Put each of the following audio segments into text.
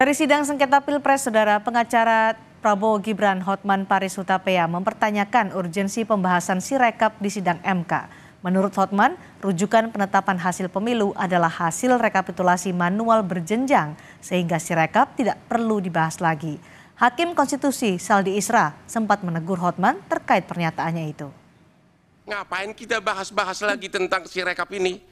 Dari sidang sengketa Pilpres, Saudara, pengacara Prabowo Gibran Hotman Paris Hutapea mempertanyakan urgensi pembahasan sirekap di sidang MK. Menurut Hotman, rujukan penetapan hasil pemilu adalah hasil rekapitulasi manual berjenjang sehingga sirekap tidak perlu dibahas lagi. Hakim Konstitusi Saldi Isra sempat menegur Hotman terkait pernyataannya itu. Ngapain kita bahas-bahas lagi tentang sirekap ini?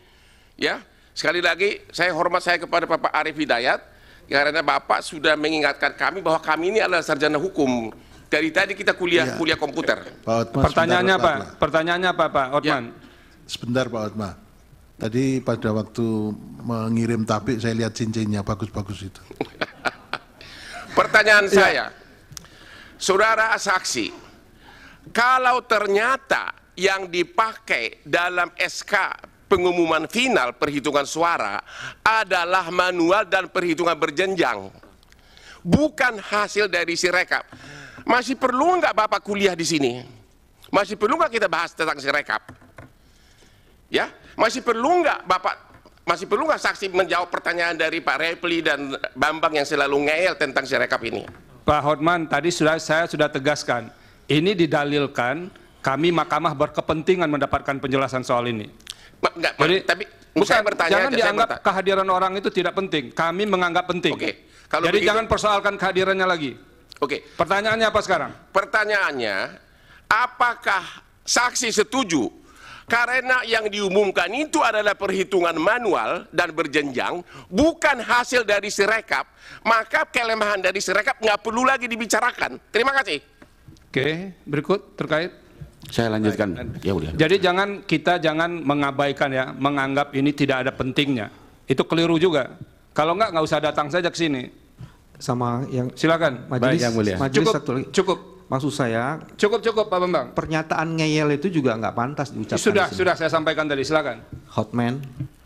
Ya, sekali lagi saya hormat saya kepada Bapak Arief Hidayat karena Bapak sudah mengingatkan kami bahwa kami ini adalah sarjana hukum. Dari tadi kita kuliah ya. kuliah komputer. Pak Otma, pertanyaannya apa? Pak, pertanyaannya apa Pak Otman? Ya. Sebentar Pak Otma. Tadi pada waktu mengirim tabik saya lihat cincinnya bagus-bagus itu. Pertanyaan ya. saya. Saudara saksi, kalau ternyata yang dipakai dalam SK pengumuman final perhitungan suara adalah manual dan perhitungan berjenjang. Bukan hasil dari si rekap. Masih perlu nggak Bapak kuliah di sini? Masih perlu nggak kita bahas tentang si rekap? Ya, masih perlu nggak Bapak masih perlu nggak saksi menjawab pertanyaan dari Pak Repli dan Bambang yang selalu ngeyel tentang sirekap ini? Pak Hotman, tadi sudah saya sudah tegaskan, ini didalilkan kami Mahkamah berkepentingan mendapatkan penjelasan soal ini. Enggak, Jadi, tapi bukan saya bertanya jangan aja, dianggap saya kehadiran orang itu tidak penting. Kami menganggap penting. Oke. Jadi begitu, jangan persoalkan kehadirannya lagi. Oke. Pertanyaannya apa sekarang? Pertanyaannya, apakah saksi setuju karena yang diumumkan itu adalah perhitungan manual dan berjenjang, bukan hasil dari sirekap, maka kelemahan dari sirekap nggak perlu lagi dibicarakan. Terima kasih. Oke, berikut terkait saya lanjutkan. Ya udah. Jadi jangan kita jangan mengabaikan ya, menganggap ini tidak ada pentingnya. Itu keliru juga. Kalau enggak nggak usah datang saja ke sini. Sama yang silakan. Majelis, yang mulia. Majelis cukup, satu lagi. Cukup. Maksud saya cukup cukup Pak Bambang. Pernyataan ngeyel itu juga nggak pantas diucapkan. Sudah sudah saya sampaikan tadi silakan. Hotman.